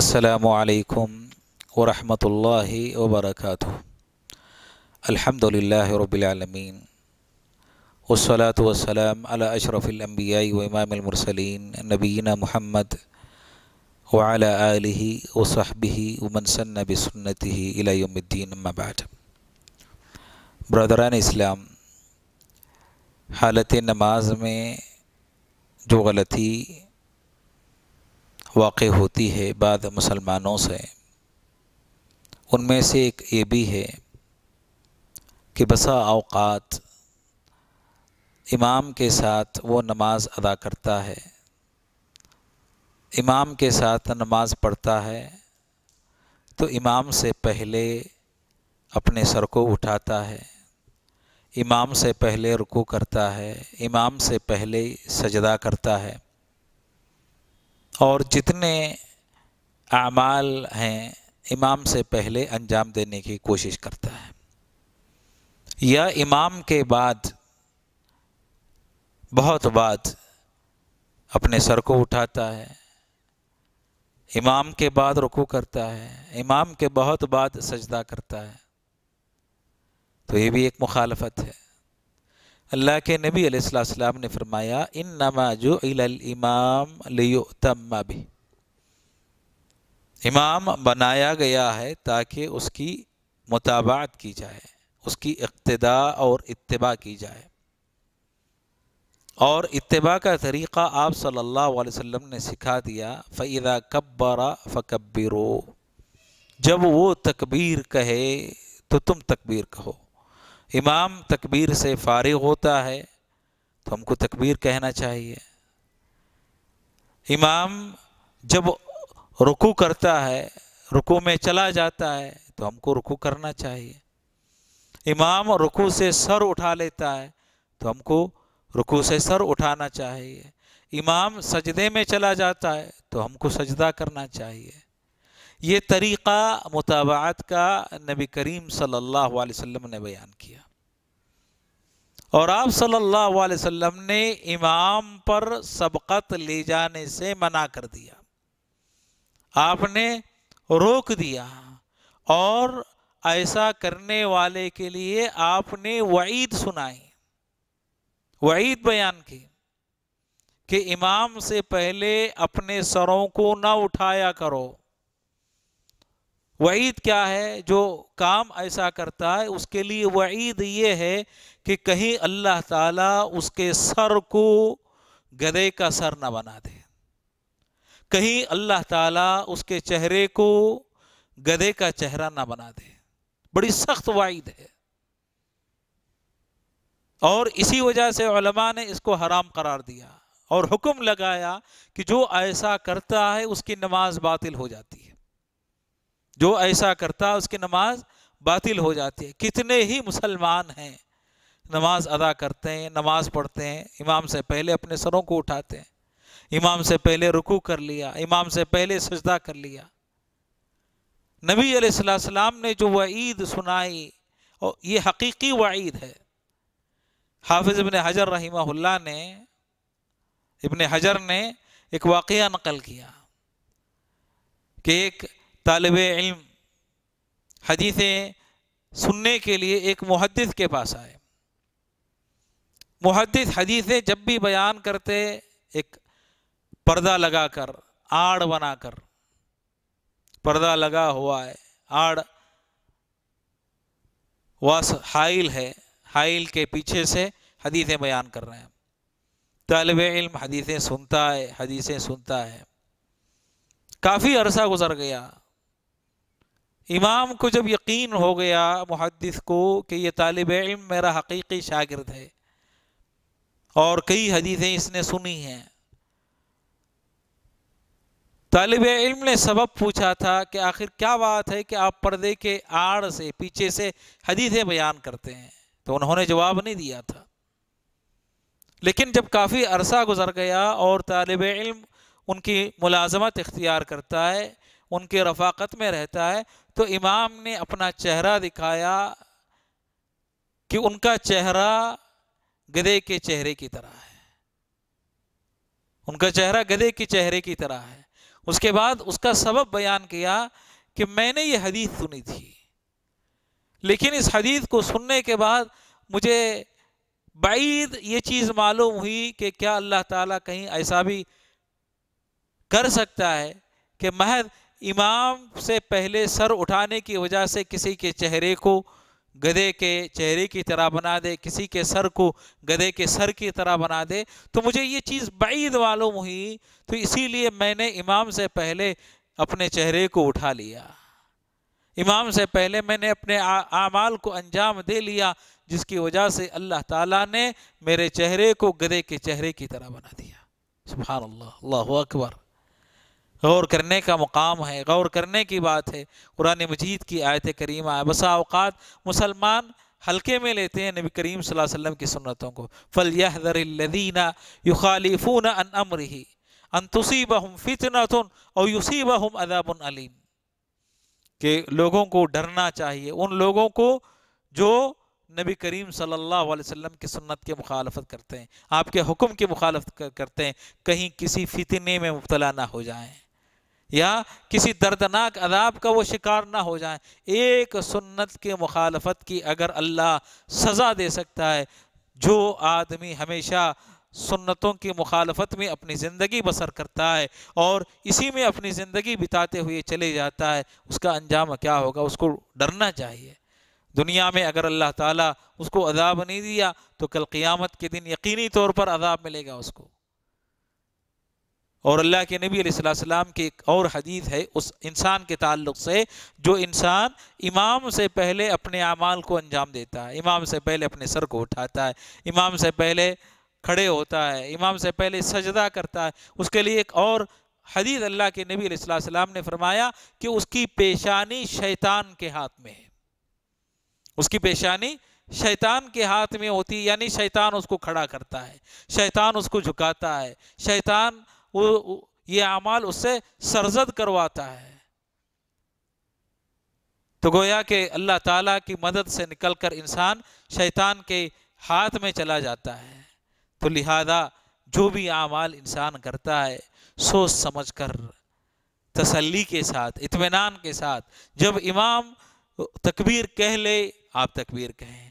असलकम वरहमल वबरक अलहमदिल्ला रबालमीन वसलात वसलाम अला अशरफ़िलम्बिया वमामसलिन नबीना महमद वाल आलि वसहबी वमनसन बसन्नति इलायद्दीन मबाद ब्रदरान इस्लाम हालत नमाज में जो गलती वाक़ होती है बाद मुसलमानों से उनमें से एक ये भी है कि बसा अवकात इमाम के साथ वो नमाज़ अदा करता है इमाम के साथ नमाज़ पढ़ता है तो इमाम से पहले अपने सर को उठाता है इमाम से पहले रुकू करता है इमाम से पहले सजदा करता है और जितने अमाल हैं इमाम से पहले अंजाम देने की कोशिश करता है या इमाम के बाद बहुत बाद अपने सर को उठाता है इमाम के बाद रुकू करता है इमाम के बहुत बाद सजदा करता है तो ये भी एक मुखालफत है अल्लाह के नबी अलैहिस्सलाम ने फरमाया इन नमाजो इमाम तम्मा भी इमाम बनाया गया है ताकि उसकी मुताबात की जाए उसकी इक्तदा और इतबा की जाए और इतबा का तरीक़ा आप सल्लल्लाहु अलैहि वसल्लम ने सिखा दिया फ़ैदा कब्बरा फ़कब्बिरो जब वो तकबीर कहे तो तुम तकबीर कहो इमाम तकबीर से फारिग होता है तो हमको तकबीर कहना चाहिए इमाम जब रुकू करता है रुकू में चला जाता है तो हमको रुकू करना चाहिए इमाम रुकू से सर उठा लेता है तो हमको रुकू से सर उठाना चाहिए इमाम सजदे में चला जाता है तो हमको सजदा करना चाहिए ये तरीक़ा मुताबात का नबी करीम सल्लल्लाहु अलैहि वसल्लम ने बयान किया और आप सल्लल्लाहु अलैहि वसल्लम ने इमाम पर सबकत ले जाने से मना कर दिया आपने रोक दिया और ऐसा करने वाले के लिए आपने वईद सुनाई वईद बयान की कि इमाम से पहले अपने सरों को ना उठाया करो वईद क्या है जो काम ऐसा करता है उसके लिए वईद ये है कि कहीं अल्लाह ताला उसके सर को गधे का सर ना बना दे कहीं अल्लाह ताला उसके चेहरे को गधे का चेहरा ना बना दे बड़ी सख्त वाइद है और इसी वजह से ने इसको हराम करार दिया और हुक्म लगाया कि जो ऐसा करता है उसकी नमाज बातिल हो जाती है जो ऐसा करता उसकी नमाज बातिल हो जाती है कितने ही मुसलमान हैं नमाज अदा करते हैं नमाज पढ़ते हैं इमाम से पहले अपने सरों को उठाते हैं इमाम से पहले रुकू कर लिया इमाम से पहले सजदा कर लिया नबी अलैहिस्सलाम ने जो वईद सुनाई और ये हकीकी वईद है हाफिज़ इबन हजर रहीमहुल्ला ने इबन हजर ने एक वाक़ नकल किया कि एक तालब इल्म हदीसें सुनने के लिए एक मुहदस के पास आए मुहदस हदीसें जब भी बयान करते एक पर्दा लगा कर आड़ बना कर पर्दा लगा हुआ है आड़ वास हाइल है हाइल के पीछे से हदीसें बयान कर रहे हैं तलब इल्म हदीसें सुनता है हदीसें सुनता है काफ़ी अरसा गुजर गया इमाम को जब यकीन हो गया मुहदस को कि यह तालब इम मेरा हकीकी शागिर्द है और कई हदीसें इसने सुनी हैं तालब इम ने सबब पूछा था कि आखिर क्या बात है कि आप पर्दे के आड़ से पीछे से हदीसें बयान करते हैं तो उन्होंने जवाब नहीं दिया था लेकिन जब काफ़ी अरसा गुजर गया और तालब इम उनकी मुलाजमत इख्तियार करता है उनके रफाकत में रहता है तो इमाम ने अपना चेहरा दिखाया कि उनका चेहरा गधे के चेहरे की तरह है उनका चेहरा गधे के चेहरे की तरह है उसके बाद उसका सबब बयान किया कि मैंने ये हदीस सुनी थी लेकिन इस हदीस को सुनने के बाद मुझे बाईद ये चीज़ मालूम हुई कि क्या अल्लाह ताला कहीं ऐसा भी कर सकता है कि महज इमाम से पहले सर उठाने की वजह से किसी के चेहरे को गधे के चेहरे की तरह बना दे किसी के सर को गधे के सर की तरह बना दे तो मुझे ये चीज़ बैद मालूम हुई तो इसीलिए मैंने इमाम से पहले अपने चेहरे को उठा लिया इमाम से पहले मैंने अपने आमाल को अंजाम दे लिया जिसकी वजह से अल्लाह ताला ने मेरे चेहरे को गधे के चेहरे की तरह बना दिया सुबह अल्लाह अल्लाह अकबर गौर करने का मुकाम है गौर करने की बात है कुरान मजीद की आयत करीमा है बसा अवकात मुसलमान हल्के में लेते हैं नबी करीम वसल्लम की सुन्नतों को फल यदीना युखालिफून अन अमरही अनतुसीब हम फितनतुन और युसीब हम अदाबन अलीम के लोगों को डरना चाहिए उन लोगों को जो नबी करीम सल्लल्लाहु अलैहि वसल्लम की सुन्नत की मुखालफत करते हैं आपके हुक्म की मुखालफत करते हैं कहीं किसी फितने में मुबतला ना हो जाएं या किसी दर्दनाक अदाब का वो शिकार ना हो जाए एक सुन्नत के मुखालफत की अगर अल्लाह सज़ा दे सकता है जो आदमी हमेशा सुन्नतों की मुखालफत में अपनी ज़िंदगी बसर करता है और इसी में अपनी ज़िंदगी बिताते हुए चले जाता है उसका अंजाम क्या होगा उसको डरना चाहिए दुनिया में अगर अल्लाह ताला उसको अदाब नहीं दिया तो कल क़ियामत के दिन यकीनी तौर पर अदाब मिलेगा उसको और अल्लाह के नबी नबीम की एक और हदीत है उस इंसान के ताल्लुक से जो इंसान इमाम से पहले अपने अमाल को अंजाम देता है इमाम से पहले अपने सर को उठाता है इमाम से पहले खड़े होता है इमाम से पहले सजदा करता है उसके लिए एक और हदीत अल्लाह के नबी नबीम ने फरमाया कि उसकी पेशानी शैतान के हाथ में है उसकी पेशानी शैतान के हाथ में होती यानी शैतान उसको खड़ा करता है शैतान उसको झुकाता है शैतान वो हाँ। ये अमाल उससे सरजद करवाता है तो गोया के अल्लाह ताला की मदद से निकलकर इंसान शैतान के हाथ में चला जाता है तो लिहाजा जो भी अमाल इंसान करता है सोच समझ कर तसल्ली के साथ इतमान के साथ जब इमाम तकबीर कह ले आप तकबीर कहें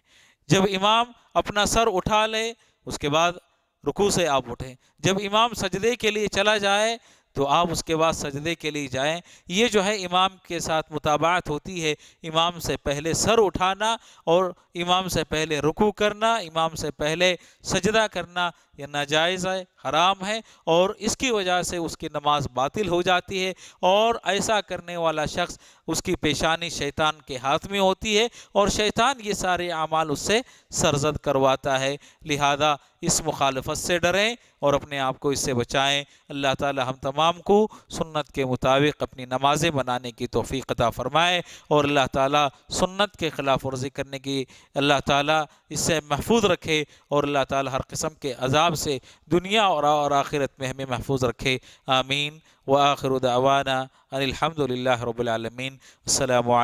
जब इमाम अपना सर उठा ले उसके बाद रुकू से आप उठें जब इमाम सजदे के लिए चला जाए तो आप उसके बाद सजदे के लिए जाएं ये जो है इमाम के साथ मुताबात होती है इमाम से पहले सर उठाना और इमाम से पहले रुकू करना इमाम से पहले सजदा करना यह नाजायज़ है हराम है और इसकी वजह से उसकी नमाज बातिल हो जाती है और ऐसा करने वाला शख्स उसकी पेशानी शैतान के हाथ में होती है और शैतान ये सारे अमाल उससे सरजद करवाता है लिहाजा इस मुखालफत से डरें और अपने आप को इससे बचाएं अल्लाह ताला हम तमाम को सुन्नत के मुताबिक अपनी नमाज़ें बनाने की तोफ़ी अता फ़रमाए और अल्लाह ताला सुन्नत के ख़िलाफ़ वर्जी करने की अल्लाह ताला इससे महफूज रखे और अल्लाह ताला हर किस्म के अजाब तमाम से दुनिया और और आखिरत में हमें महफूज रखे आमीन व आखिर दावाना अनिलहमदिल्ला रबालमीन अल्लाम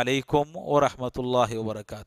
वरहमल वर्का